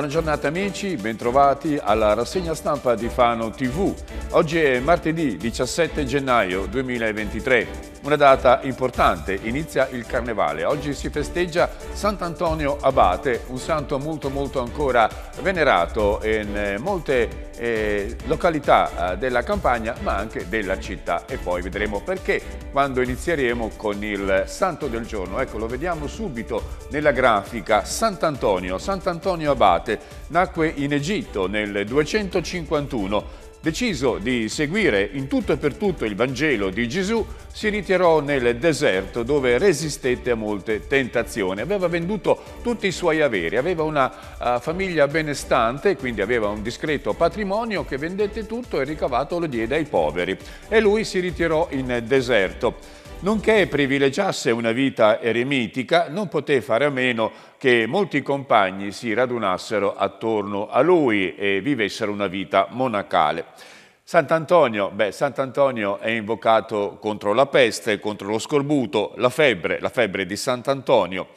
Buona giornata amici, bentrovati alla rassegna stampa di Fano TV. Oggi è martedì 17 gennaio 2023. Una data importante, inizia il Carnevale. Oggi si festeggia Sant'Antonio Abate, un santo molto molto ancora venerato in eh, molte eh, località eh, della campagna ma anche della città e poi vedremo perché quando inizieremo con il santo del giorno. Ecco, lo vediamo subito nella grafica. Sant'Antonio, Sant'Antonio Abate, nacque in Egitto nel 251 Deciso di seguire in tutto e per tutto il Vangelo di Gesù, si ritirò nel deserto dove resistette a molte tentazioni. Aveva venduto tutti i suoi averi, aveva una uh, famiglia benestante, quindi aveva un discreto patrimonio che vendette tutto e ricavato lo diede ai poveri. E lui si ritirò in deserto nonché privilegiasse una vita eremitica, non poté fare a meno che molti compagni si radunassero attorno a lui e vivessero una vita monacale. Sant'Antonio, beh, Sant'Antonio è invocato contro la peste, contro lo scorbuto, la febbre, la febbre di Sant'Antonio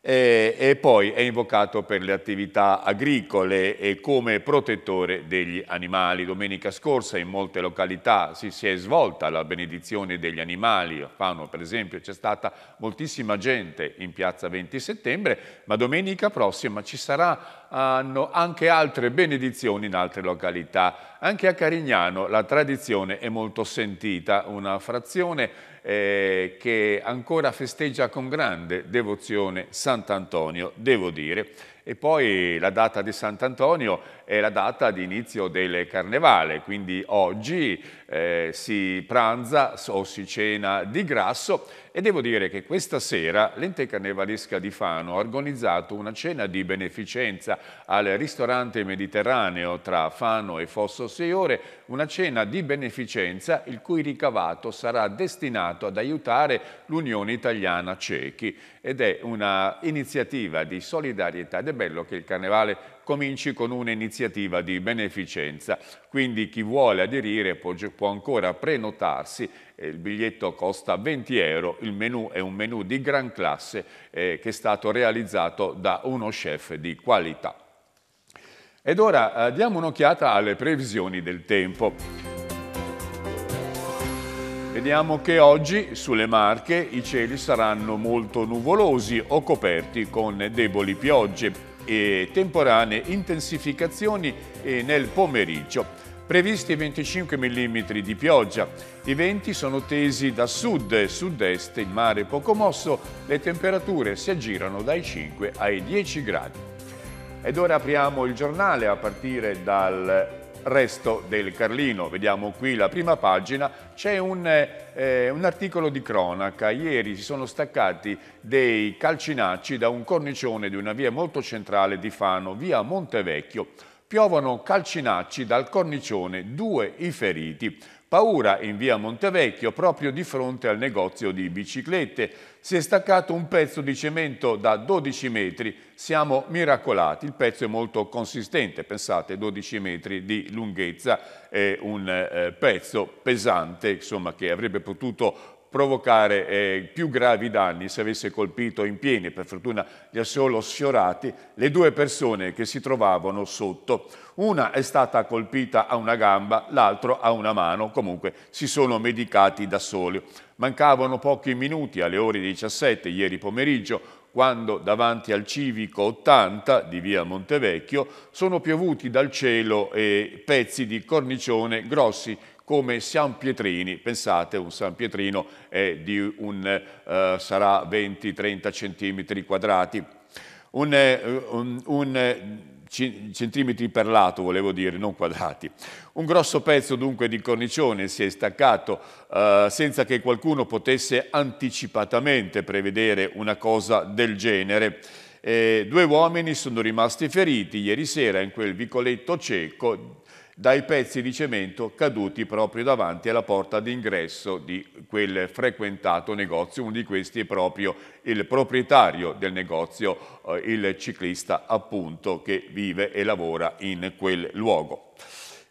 e, eh, e poi è invocato per le attività agricole e come protettore degli animali. Domenica scorsa in molte località si, si è svolta la benedizione degli animali, a Fano per esempio c'è stata moltissima gente in piazza 20 settembre, ma domenica prossima ci saranno anche altre benedizioni in altre località anche a Carignano la tradizione è molto sentita, una frazione eh, che ancora festeggia con grande devozione Sant'Antonio, devo dire. E poi la data di Sant'Antonio è la data di inizio del carnevale, quindi oggi eh, si pranza o si cena di grasso e devo dire che questa sera l'ente carnevalesca di Fano ha organizzato una cena di beneficenza al ristorante mediterraneo tra Fano e Fosso Seore, una cena di beneficenza il cui ricavato sarà destinato ad aiutare l'Unione Italiana Ciechi ed è un'iniziativa di solidarietà ed è bello che il Carnevale cominci con un'iniziativa di beneficenza. Quindi chi vuole aderire può, può ancora prenotarsi il biglietto costa 20 euro, il menù è un menù di gran classe eh, che è stato realizzato da uno chef di qualità. Ed ora eh, diamo un'occhiata alle previsioni del tempo. Vediamo che oggi sulle Marche i cieli saranno molto nuvolosi o coperti con deboli piogge e temporanee intensificazioni eh, nel pomeriggio previsti 25 mm di pioggia. I venti sono tesi da sud e sud-est, il mare poco mosso, le temperature si aggirano dai 5 ai 10 gradi. Ed ora apriamo il giornale a partire dal resto del Carlino. Vediamo qui la prima pagina, c'è un, eh, eh, un, articolo di cronaca. Ieri si sono staccati dei calcinacci da un cornicione di una via molto centrale di Fano, via Montevecchio. Piovono calcinacci dal cornicione, due i feriti. Paura in via Montevecchio, proprio di fronte al negozio di biciclette. Si è staccato un pezzo di cemento da 12 metri, siamo miracolati, il pezzo è molto consistente, pensate 12 metri di lunghezza, è un eh, pezzo pesante insomma, che avrebbe potuto provocare eh, più gravi danni se avesse colpito in pieni, per fortuna li ha solo sfiorati, le due persone che si trovavano sotto. Una è stata colpita a una gamba, l'altro a una mano, comunque si sono medicati da soli. Mancavano pochi minuti alle ore 17 ieri pomeriggio quando davanti al civico 80 di via Montevecchio sono piovuti dal cielo eh, pezzi di cornicione grossi come San Pietrini, pensate un San Pietrino è di un, eh, sarà 20-30 centimetri quadrati, un, eh, un, un eh, centimetri per lato, volevo dire, non quadrati. Un grosso pezzo dunque di cornicione si è staccato eh, senza che qualcuno potesse anticipatamente prevedere una cosa del genere. Eh, due uomini sono rimasti feriti ieri sera in quel vicoletto cieco dai pezzi di cemento caduti proprio davanti alla porta d'ingresso di quel frequentato negozio. Uno di questi è proprio il proprietario del negozio, eh, il ciclista appunto che vive e lavora in quel luogo.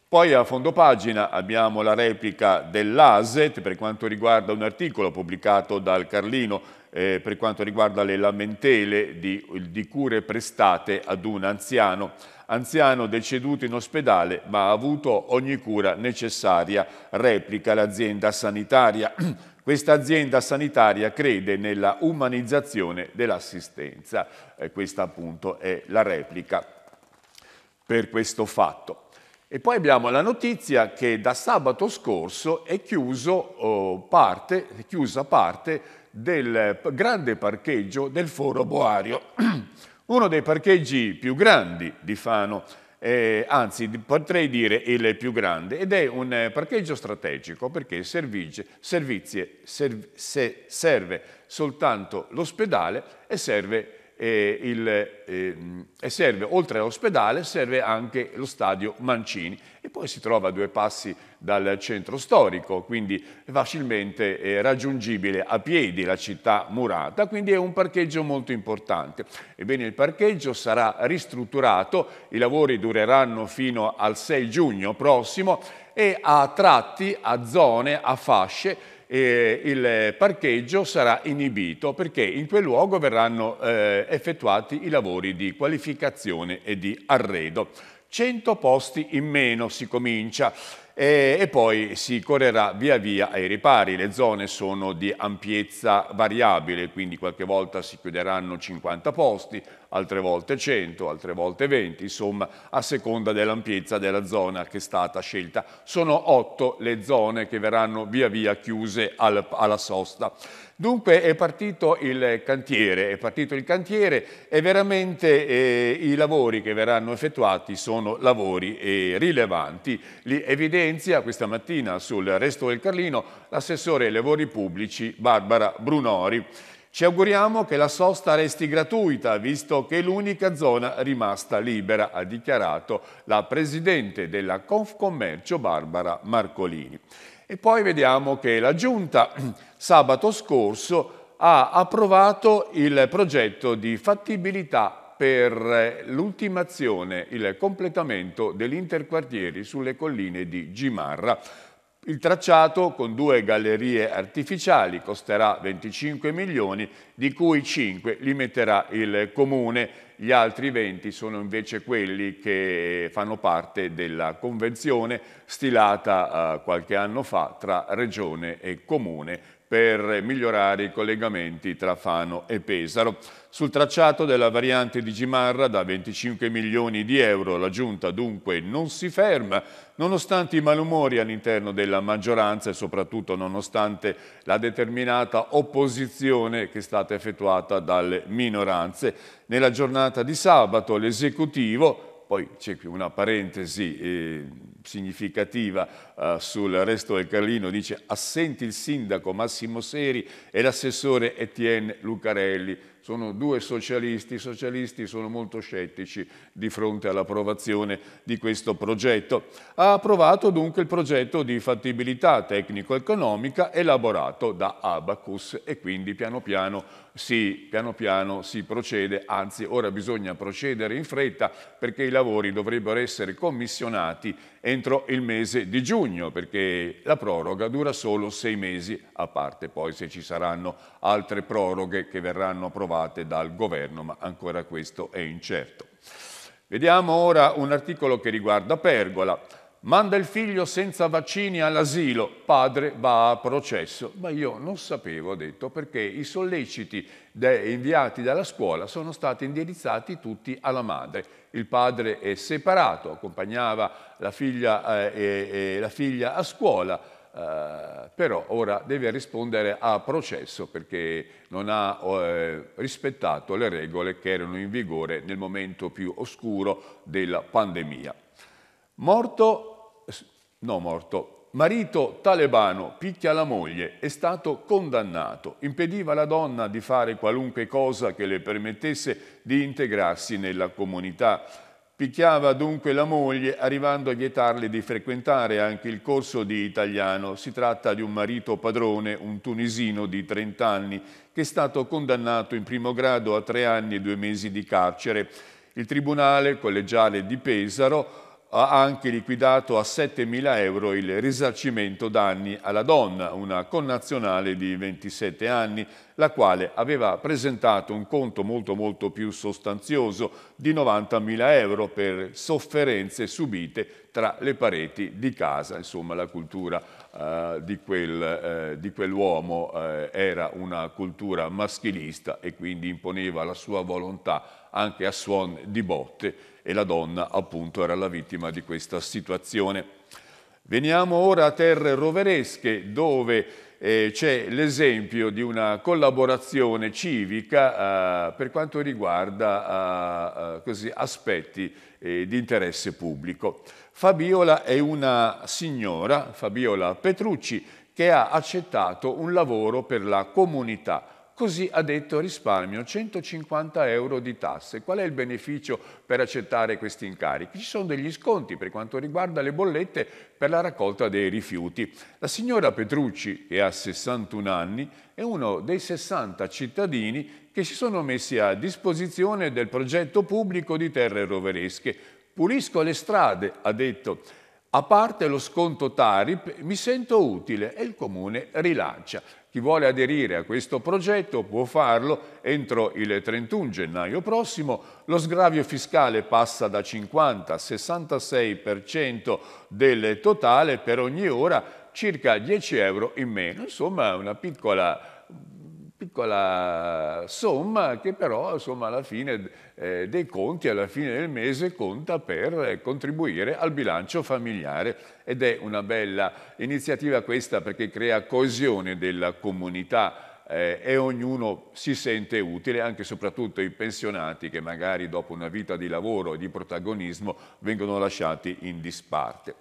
Poi a fondo pagina abbiamo la replica dell'ASET per quanto riguarda un articolo pubblicato dal Carlino eh, per quanto riguarda le lamentele di, di cure prestate ad un anziano anziano deceduto in ospedale ma ha avuto ogni cura necessaria, replica l'azienda sanitaria. Questa azienda sanitaria crede nella umanizzazione dell'assistenza. E questa appunto è la replica per questo fatto. E poi abbiamo la notizia che da sabato scorso è, chiuso, oh, parte, è chiusa parte del grande parcheggio del Foro Boario. Uno dei parcheggi più grandi di Fano, eh, anzi potrei dire il più grande, ed è un eh, parcheggio strategico perché servige, servizie, serv, serve soltanto l'ospedale e serve eh, il, eh, serve, oltre all'ospedale, serve anche lo stadio Mancini e poi si trova a due passi dal centro storico, quindi facilmente eh, raggiungibile a piedi la città murata, quindi è un parcheggio molto importante. Ebbene, il parcheggio sarà ristrutturato, i lavori dureranno fino al 6 giugno prossimo e a tratti, a zone, a fasce, eh, il parcheggio sarà inibito perché in quel luogo verranno eh, effettuati i lavori di qualificazione e di arredo. 100 posti in meno si comincia e, e poi si correrà via via ai ripari. Le zone sono di ampiezza variabile, quindi qualche volta si chiuderanno 50 posti, altre volte 100, altre volte 20, insomma a seconda dell'ampiezza della zona che è stata scelta. Sono otto le zone che verranno via via chiuse al, alla sosta. Dunque è partito il cantiere, è partito il cantiere e veramente eh, i lavori che verranno effettuati sono lavori eh, rilevanti. Li evidenzia questa mattina sul resto del Carlino l'assessore ai lavori pubblici Barbara Brunori. Ci auguriamo che la sosta resti gratuita, visto che è l'unica zona rimasta libera, ha dichiarato la Presidente della Confcommercio Barbara Marcolini. E poi vediamo che la Giunta sabato scorso ha approvato il progetto di fattibilità per eh, l'ultimazione, il completamento degli interquartieri sulle colline di Gimarra. Il tracciato con due gallerie artificiali costerà 25 milioni, di cui 5 li metterà il Comune gli altri 20 sono invece quelli che fanno parte della convenzione stilata eh, qualche anno fa tra Regione e Comune per migliorare i collegamenti tra Fano e Pesaro. Sul tracciato della variante di Gimarra da 25 milioni di euro la Giunta dunque non si ferma, nonostante i malumori all'interno della maggioranza e soprattutto nonostante la determinata opposizione che è stata effettuata dalle minoranze. Nella giornata di sabato l'esecutivo poi c'è qui una parentesi eh, significativa eh, sul resto del Carlino, dice assenti il sindaco Massimo Seri e l'assessore Etienne Lucarelli. Sono due socialisti, i socialisti sono molto scettici di fronte all'approvazione di questo progetto. Ha approvato dunque il progetto di fattibilità tecnico-economica elaborato da Abacus e quindi piano piano si, piano piano si procede, anzi ora bisogna procedere in fretta perché i lavori dovrebbero essere commissionati entro il mese di giugno perché la proroga dura solo sei mesi, a parte poi se ci saranno altre proroghe che verranno approvate dal governo, ma ancora questo è incerto. Vediamo ora un articolo che riguarda Pergola manda il figlio senza vaccini all'asilo, padre va a processo. Ma io non sapevo, ho detto, perché i solleciti inviati dalla scuola sono stati indirizzati tutti alla madre. Il padre è separato, accompagnava la figlia, eh, eh, la figlia a scuola, eh, però ora deve rispondere a processo perché non ha eh, rispettato le regole che erano in vigore nel momento più oscuro della pandemia. Morto, no morto, marito talebano picchia la moglie, è stato condannato, impediva alla donna di fare qualunque cosa che le permettesse di integrarsi nella comunità. Picchiava dunque la moglie, arrivando a vietarle di frequentare anche il corso di italiano. Si tratta di un marito padrone, un tunisino di 30 anni, che è stato condannato in primo grado a tre anni e due mesi di carcere. Il tribunale collegiale di Pesaro ha anche liquidato a 7.000 euro il risarcimento danni alla donna, una connazionale di 27 anni, la quale aveva presentato un conto molto molto più sostanzioso di 90.000 euro per sofferenze subite tra le pareti di casa. Insomma la cultura eh, di, quel, eh, di quell'uomo eh, era una cultura maschilista e quindi imponeva la sua volontà anche a suon di botte e la donna appunto era la vittima di questa situazione. Veniamo ora a terre roveresche dove eh, c'è l'esempio di una collaborazione civica eh, per quanto riguarda eh, eh così, aspetti eh, di interesse pubblico. Fabiola è una signora, Fabiola Petrucci, che ha accettato un lavoro per la comunità Così ha detto risparmio 150 euro di tasse. Qual è il beneficio per accettare questi incarichi? Ci sono degli sconti per quanto riguarda le bollette per la raccolta dei rifiuti. La signora Petrucci, che ha 61 anni, è uno dei 60 cittadini che si sono messi a disposizione del progetto pubblico di terre roveresche. Pulisco le strade, ha detto. A parte lo sconto Tarip mi sento utile e il Comune rilancia. Chi vuole aderire a questo progetto può farlo entro il 31 gennaio prossimo. Lo sgravio fiscale passa da 50 al 66% del totale per ogni ora, circa 10 euro in meno. Insomma, una piccola piccola somma che però insomma, alla fine eh, dei conti alla fine del mese conta per eh, contribuire al bilancio familiare ed è una bella iniziativa questa perché crea coesione della comunità eh, e ognuno si sente utile, anche e soprattutto i pensionati che magari dopo una vita di lavoro e di protagonismo vengono lasciati in disparte.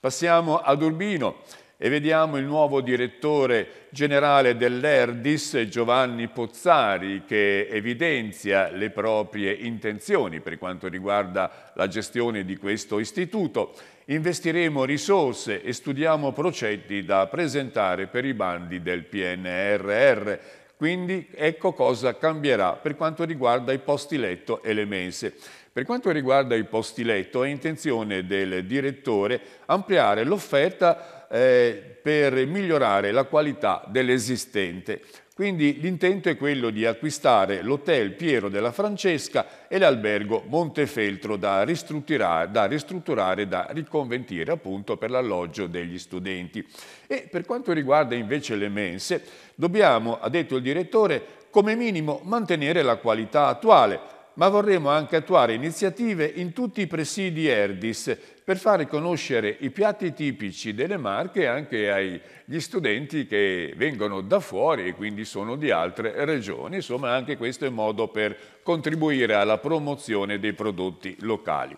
Passiamo ad Urbino e vediamo il nuovo direttore generale dell'Erdis, Giovanni Pozzari, che evidenzia le proprie intenzioni per quanto riguarda la gestione di questo istituto. Investiremo risorse e studiamo progetti da presentare per i bandi del PNRR. Quindi ecco cosa cambierà per quanto riguarda i posti letto e le mense. Per quanto riguarda i posti letto è intenzione del direttore ampliare l'offerta eh, per migliorare la qualità dell'esistente. Quindi l'intento è quello di acquistare l'hotel Piero della Francesca e l'albergo Montefeltro da ristrutturare, da ristrutturare, da riconvertire appunto per l'alloggio degli studenti. E per quanto riguarda invece le mense, dobbiamo, ha detto il direttore, come minimo mantenere la qualità attuale, ma vorremmo anche attuare iniziative in tutti i presidi Erdis per far conoscere i piatti tipici delle Marche anche agli studenti che vengono da fuori e quindi sono di altre regioni. Insomma, anche questo è un modo per contribuire alla promozione dei prodotti locali.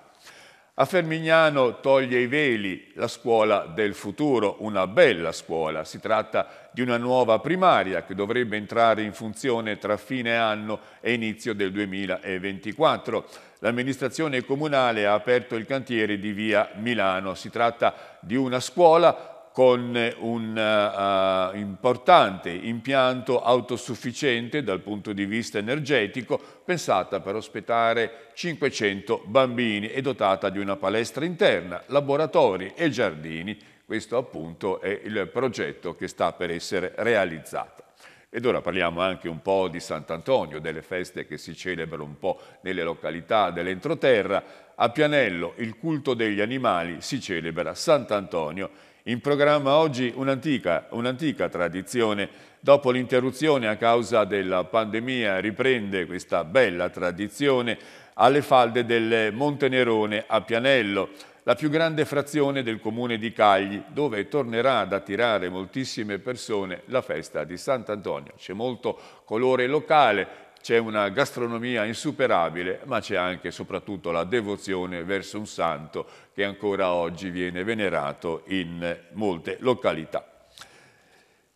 A Fermignano toglie i veli la scuola del futuro, una bella scuola. Si tratta di una nuova primaria che dovrebbe entrare in funzione tra fine anno e inizio del 2024. L'amministrazione comunale ha aperto il cantiere di via Milano. Si tratta di una scuola con un uh, importante impianto autosufficiente dal punto di vista energetico, pensata per ospitare 500 bambini e dotata di una palestra interna, laboratori e giardini. Questo appunto è il progetto che sta per essere realizzato. Ed ora parliamo anche un po' di Sant'Antonio, delle feste che si celebrano un po' nelle località dell'entroterra. A Pianello, il culto degli animali, si celebra Sant'Antonio in programma oggi un'antica un tradizione, dopo l'interruzione a causa della pandemia riprende questa bella tradizione alle falde del Montenerone a Pianello, la più grande frazione del comune di Cagli, dove tornerà ad attirare moltissime persone la festa di Sant'Antonio. C'è molto colore locale, c'è una gastronomia insuperabile, ma c'è anche e soprattutto la devozione verso un santo che ancora oggi viene venerato in molte località.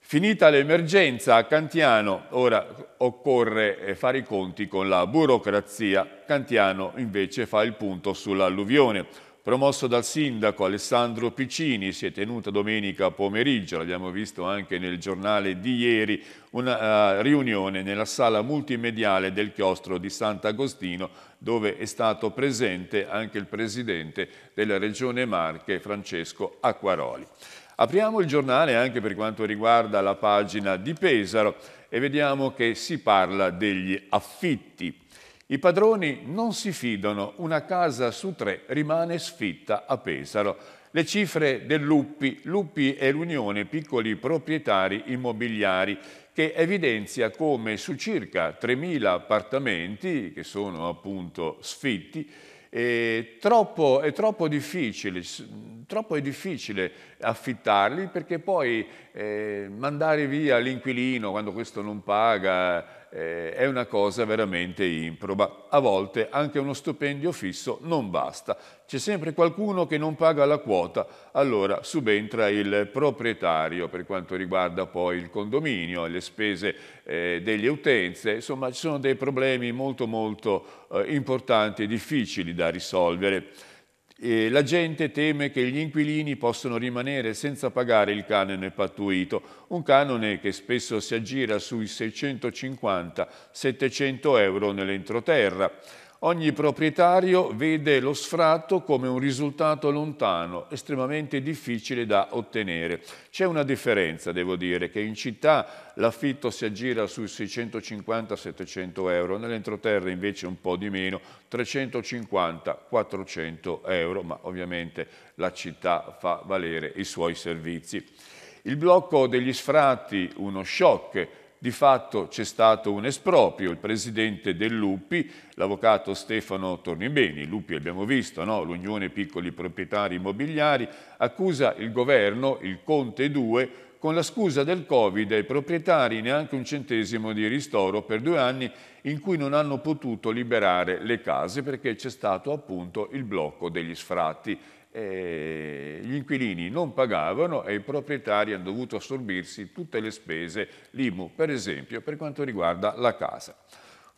Finita l'emergenza a Cantiano, ora occorre eh, fare i conti con la burocrazia. Cantiano invece fa il punto sull'alluvione promosso dal sindaco Alessandro Piccini, si è tenuta domenica pomeriggio, l'abbiamo visto anche nel giornale di ieri, una uh, riunione nella sala multimediale del chiostro di Sant'Agostino dove è stato presente anche il presidente della regione Marche Francesco Acquaroli. Apriamo il giornale anche per quanto riguarda la pagina di Pesaro e vediamo che si parla degli affitti. I padroni non si fidano, una casa su tre rimane sfitta a Pesaro. Le cifre dell'UPPI, l'UPPI è l'Unione Piccoli Proprietari Immobiliari, che evidenzia come su circa 3.000 appartamenti, che sono appunto sfitti, è troppo, è troppo, difficile, troppo è difficile, affittarli perché poi eh, mandare via l'inquilino quando questo non paga, eh, è una cosa veramente improba. A volte anche uno stipendio fisso non basta. C'è sempre qualcuno che non paga la quota, allora subentra il proprietario per quanto riguarda poi il condominio, le spese eh, delle utenze, insomma ci sono dei problemi molto molto eh, importanti e difficili da risolvere. E la gente teme che gli inquilini possano rimanere senza pagare il canone pattuito, un canone che spesso si aggira sui 650-700 euro nell'entroterra. Ogni proprietario vede lo sfratto come un risultato lontano, estremamente difficile da ottenere. C'è una differenza, devo dire, che in città l'affitto si aggira sui 650-700 euro, nell'entroterra invece un po' di meno, 350-400 euro, ma ovviamente la città fa valere i suoi servizi. Il blocco degli sfratti, uno shock di fatto c'è stato un esproprio, il presidente dell'UPI, l'avvocato Stefano Tornibeni, l'UPI abbiamo visto, no? l'Unione Piccoli Proprietari Immobiliari, accusa il governo, il Conte 2, con la scusa del Covid ai proprietari neanche un centesimo di ristoro per due anni in cui non hanno potuto liberare le case perché c'è stato appunto il blocco degli sfratti eh, gli inquilini non pagavano e i proprietari hanno dovuto assorbirsi tutte le spese, l'IMU per esempio, per quanto riguarda la casa.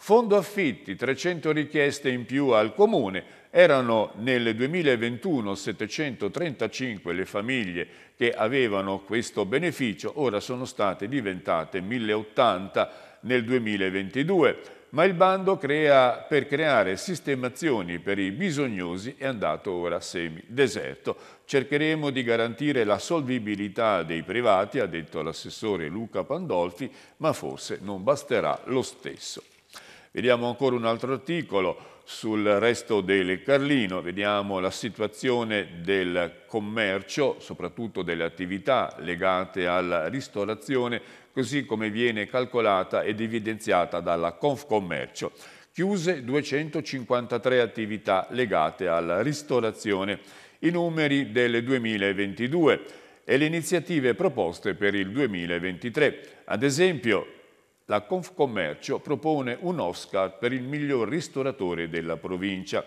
Fondo affitti, 300 richieste in più al Comune, erano nel 2021 735 le famiglie che avevano questo beneficio, ora sono state diventate 1080 nel 2022 ma il bando crea, per creare sistemazioni per i bisognosi è andato ora semi deserto. Cercheremo di garantire la solvibilità dei privati, ha detto l'assessore Luca Pandolfi, ma forse non basterà lo stesso. Vediamo ancora un altro articolo sul resto del Carlino, vediamo la situazione del commercio, soprattutto delle attività legate alla ristorazione così come viene calcolata ed evidenziata dalla Confcommercio. Chiuse 253 attività legate alla ristorazione, i numeri del 2022 e le iniziative proposte per il 2023. Ad esempio, la Confcommercio propone un Oscar per il miglior ristoratore della provincia.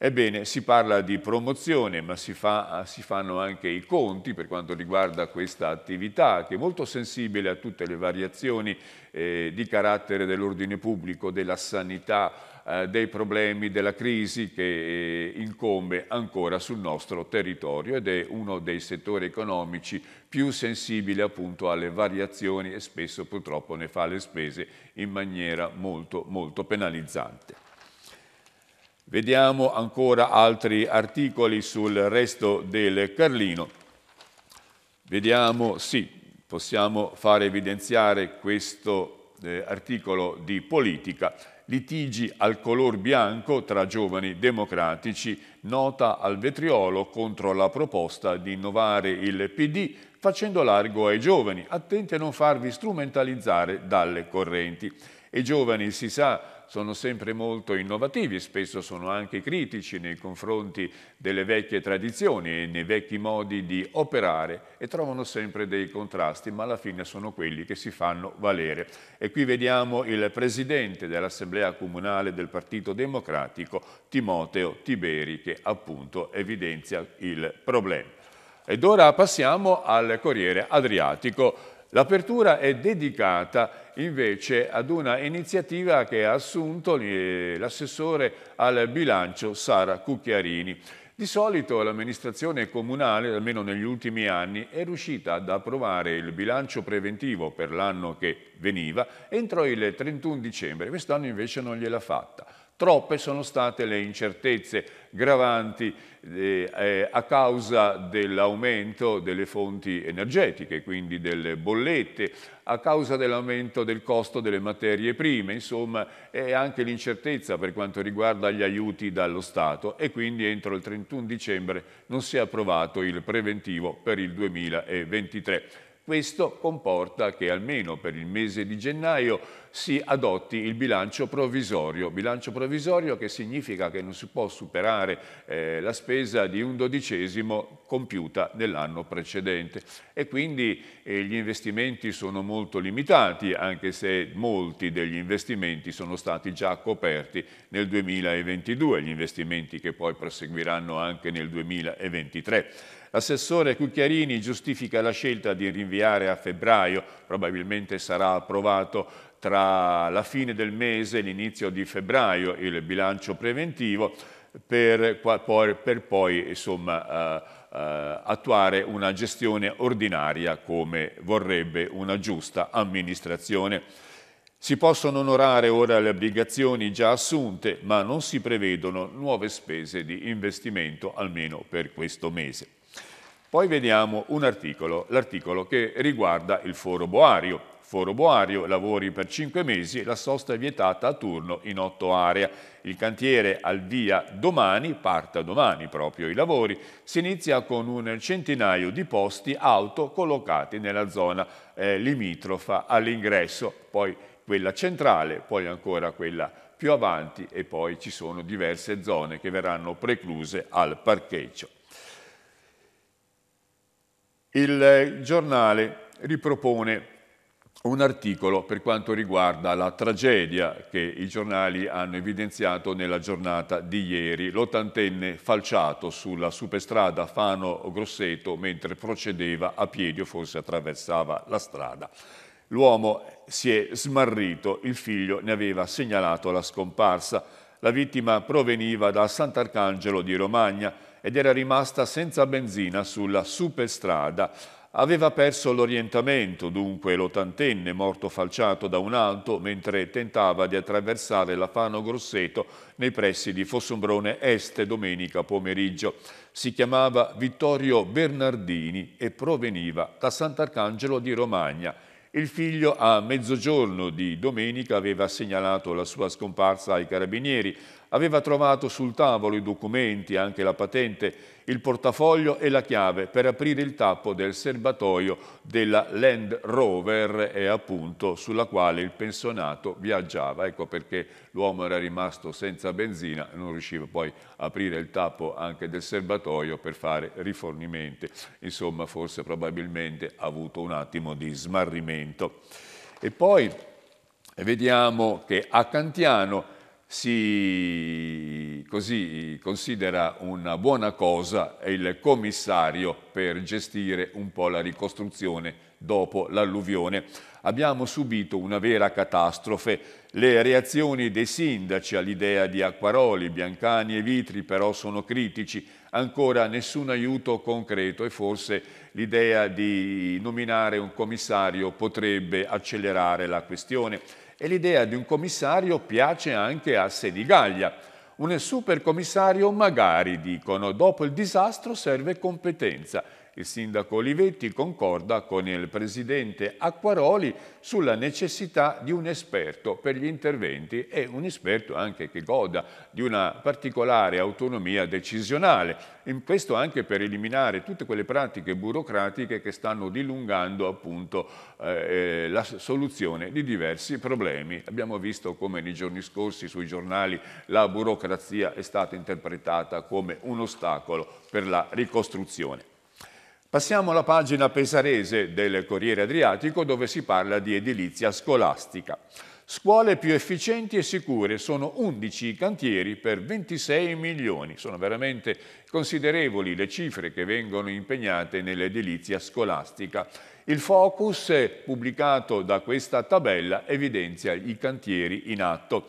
Ebbene, si parla di promozione, ma si, fa, si, fanno anche i conti per quanto riguarda questa attività, che è molto sensibile a tutte le variazioni eh, di carattere dell'ordine pubblico, della sanità, eh, dei problemi, della crisi che eh, incombe ancora sul nostro territorio ed è uno dei settori economici più sensibili appunto alle variazioni e spesso purtroppo ne fa le spese in maniera molto, molto penalizzante. Vediamo ancora altri articoli sul resto del Carlino. Vediamo, sì, possiamo far evidenziare questo eh, articolo di politica. Litigi al color bianco tra giovani democratici, nota al vetriolo contro la proposta di innovare il PD facendo largo ai giovani, attenti a non farvi strumentalizzare dalle correnti. I giovani, si sa, sono sempre molto innovativi, spesso sono anche critici nei confronti delle vecchie tradizioni e nei vecchi modi di operare e trovano sempre dei contrasti, ma alla fine sono quelli che si fanno valere. E qui vediamo il presidente dell'Assemblea Comunale del Partito Democratico, Timoteo Tiberi, che appunto evidenzia il problema. Ed ora passiamo al Corriere Adriatico L'apertura è dedicata invece ad una iniziativa che ha assunto l'assessore al bilancio Sara Cucchiarini. Di solito l'amministrazione comunale, almeno negli ultimi anni, è riuscita ad approvare il bilancio preventivo per l'anno che veniva entro il 31 dicembre, quest'anno invece non gliela fatta. Troppe sono state le incertezze gravanti eh, eh, a causa dell'aumento delle fonti energetiche, quindi delle bollette, a causa dell'aumento del costo delle materie prime, insomma, e anche l'incertezza per quanto riguarda gli aiuti dallo Stato e quindi entro il 31 dicembre non si è approvato il preventivo per il 2023. Questo comporta che almeno per il mese di gennaio si adotti il bilancio provvisorio, bilancio provvisorio che significa che non si può superare eh, la spesa di un dodicesimo compiuta nell'anno precedente e quindi eh, gli investimenti sono molto limitati anche se molti degli investimenti sono stati già coperti nel 2022, gli investimenti che poi proseguiranno anche nel 2023. L'assessore Cucchiarini giustifica la scelta di rinviare a febbraio, probabilmente sarà approvato tra la fine del mese e l'inizio di febbraio il bilancio preventivo per, per poi insomma, uh, uh, attuare una gestione ordinaria come vorrebbe una giusta amministrazione. Si possono onorare ora le obbligazioni già assunte, ma non si prevedono nuove spese di investimento, almeno per questo mese. Poi vediamo un articolo, l'articolo che riguarda il foro boario. Foro boario, lavori per 5 mesi, la sosta è vietata a turno in 8 area. Il cantiere al via domani, parta domani proprio i lavori. Si inizia con un centinaio di posti auto collocati nella zona eh, limitrofa all'ingresso, poi quella centrale, poi ancora quella più avanti e poi ci sono diverse zone che verranno precluse al parcheggio il giornale ripropone un articolo per quanto riguarda la tragedia che i giornali hanno evidenziato nella giornata di ieri, l'ottantenne falciato sulla superstrada Fano-Grosseto mentre procedeva a piedi o forse attraversava la strada. L'uomo si è smarrito, il figlio ne aveva segnalato la scomparsa. La vittima proveniva da Sant'Arcangelo di Romagna, ed era rimasta senza benzina sulla superstrada. Aveva perso l'orientamento, dunque l'ottantenne morto falciato da un un'auto mentre tentava di attraversare la Fano Grosseto nei pressi di Fossombrone Est domenica pomeriggio. Si chiamava Vittorio Bernardini e proveniva da Sant'Arcangelo di Romagna. Il figlio a mezzogiorno di domenica aveva segnalato la sua scomparsa ai carabinieri, aveva trovato sul tavolo i documenti, anche la patente, il portafoglio e la chiave per aprire il tappo del serbatoio della Land Rover e appunto sulla quale il pensionato viaggiava. Ecco perché l'uomo era rimasto senza benzina, e non riusciva poi a aprire il tappo anche del serbatoio per fare rifornimenti. Insomma, forse probabilmente ha avuto un attimo di smarrimento. E poi vediamo che a Cantiano si così, considera una buona cosa il commissario per gestire un po' la ricostruzione dopo l'alluvione. Abbiamo subito una vera catastrofe. Le reazioni dei sindaci all'idea di Acquaroli, Biancani e Vitri però sono critici. Ancora nessun aiuto concreto e forse l'idea di nominare un commissario potrebbe accelerare la questione. E l'idea di un commissario piace anche a Senigallia. Un supercommissario magari, dicono, dopo il disastro serve competenza. Il sindaco Olivetti concorda con il presidente Acquaroli sulla necessità di un esperto per gli interventi e un esperto anche che goda di una particolare autonomia decisionale. In questo anche per eliminare tutte quelle pratiche burocratiche che stanno dilungando appunto eh, eh la soluzione di diversi problemi. Abbiamo visto come nei giorni scorsi sui giornali la burocrazia è stata interpretata come un ostacolo per la ricostruzione. Passiamo alla pagina pesarese del Corriere Adriatico dove si parla di edilizia scolastica. Scuole più efficienti e sicure sono 11 cantieri per 26 milioni. Sono veramente considerevoli le cifre che vengono impegnate nell'edilizia scolastica. Il focus eh, pubblicato da questa tabella evidenzia i cantieri in atto.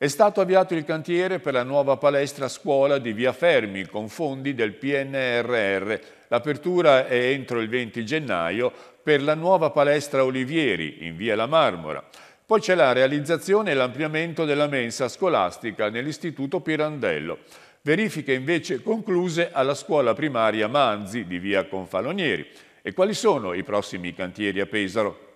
È stato avviato il cantiere per la nuova palestra scuola di Via Fermi con fondi del PNRR. L'apertura è entro il 20 gennaio per la nuova palestra Olivieri in Via La Marmora. Poi c'è la realizzazione e l'ampliamento della mensa scolastica nell'Istituto Pirandello. Verifiche invece concluse alla scuola primaria Manzi di Via Confalonieri. E quali sono i prossimi cantieri a Pesaro?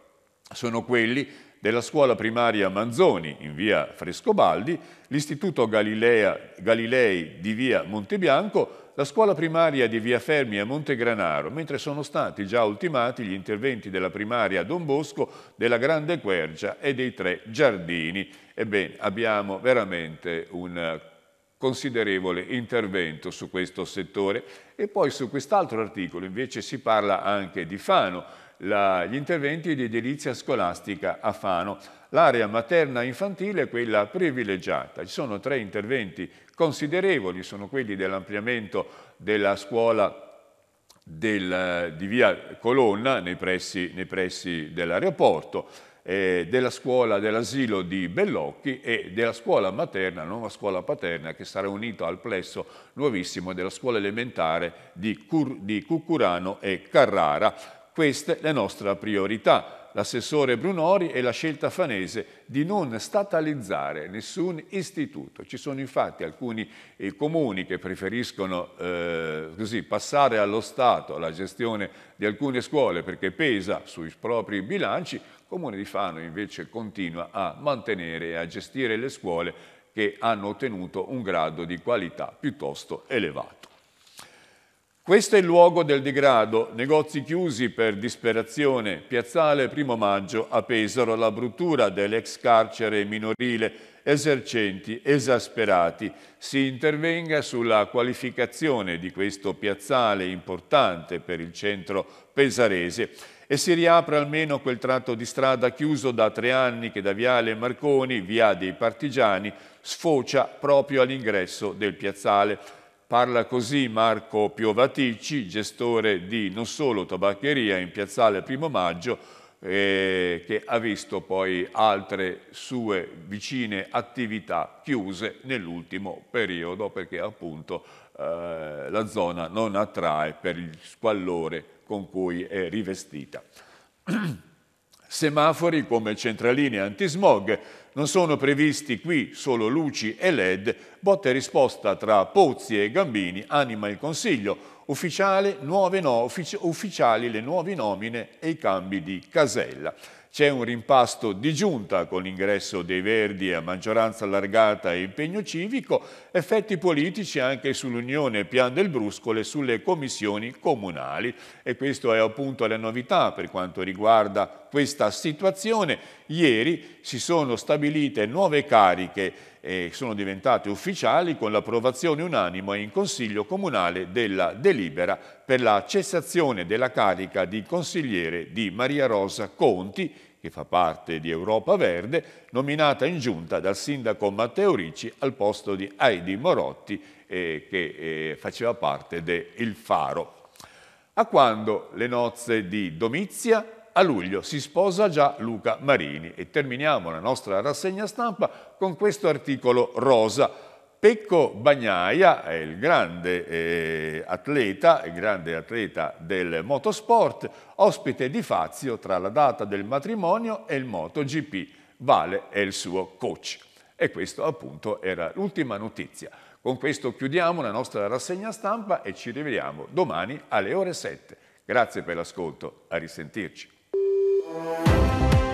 Sono quelli della scuola primaria Manzoni in via Frescobaldi, l'istituto Galilea, Galilei di via Montebianco, la scuola primaria di via Fermi a Montegranaro, mentre sono stati già ultimati gli interventi della primaria Don Bosco, della Grande Quercia e dei tre giardini. Ebbene, abbiamo veramente un considerevole intervento su questo settore. E poi su quest'altro articolo invece si parla anche di Fano, la, gli interventi di edilizia scolastica a Fano. L'area materna-infantile è quella privilegiata. Ci sono tre interventi considerevoli, sono quelli dell'ampliamento della scuola del, di via Colonna nei pressi, nei pressi dell'aeroporto, eh, della scuola dell'asilo di Bellocchi e della scuola materna, nuova scuola paterna, che sarà unita al plesso nuovissimo della scuola elementare di, Cur, di Cucurano e Carrara queste le nostre priorità. L'assessore Brunori e la scelta fanese di non statalizzare nessun istituto. Ci sono infatti alcuni eh, comuni che preferiscono eh, così, passare allo Stato la gestione di alcune scuole perché pesa sui propri bilanci, Il Comune di Fano invece continua a mantenere e a gestire le scuole che hanno ottenuto un grado di qualità piuttosto elevato. Questo è il luogo del degrado, negozi chiusi per disperazione, piazzale primo maggio a Pesaro, la bruttura dell'ex carcere minorile, esercenti esasperati. Si intervenga sulla qualificazione di questo piazzale importante per il centro pesarese e si riapre almeno quel tratto di strada chiuso da tre anni che da Viale Marconi, via dei Partigiani, sfocia proprio all'ingresso del piazzale. Parla così Marco Piovatici, gestore di non solo tabaccheria in piazzale Primo Maggio, eh, che ha visto poi altre sue vicine attività chiuse nell'ultimo periodo perché appunto eh, la zona non attrae per il squallore con cui è rivestita. Semafori come centraline antismog non sono previsti qui solo luci e led, botta e risposta tra Pozzi e Gambini anima il Consiglio, Ufficiale, no, uffici, ufficiali le nuove nomine e i cambi di casella. C'è un rimpasto di giunta con l'ingresso dei Verdi a maggioranza allargata e impegno civico, effetti politici anche sull'Unione Pian del Bruscolo e sulle commissioni comunali. E questa è appunto la novità per quanto riguarda questa situazione. Ieri si sono stabilite nuove cariche e sono diventate ufficiali con l'approvazione unanime in Consiglio Comunale della delibera per la cessazione della carica di consigliere di Maria Rosa Conti che fa parte di Europa Verde, nominata in giunta dal sindaco Matteo Ricci al posto di Heidi Morotti eh, che eh, faceva parte del Faro. A quando le nozze di Domizia? A luglio si sposa già Luca Marini e terminiamo la nostra rassegna stampa con questo articolo rosa Pecco Bagnaia è il grande, eh, atleta, il grande atleta del motosport, ospite di Fazio tra la data del matrimonio e il MotoGP. Vale è il suo coach. E questa appunto era l'ultima notizia. Con questo chiudiamo la nostra rassegna stampa e ci rivediamo domani alle ore 7. Grazie per l'ascolto, a risentirci.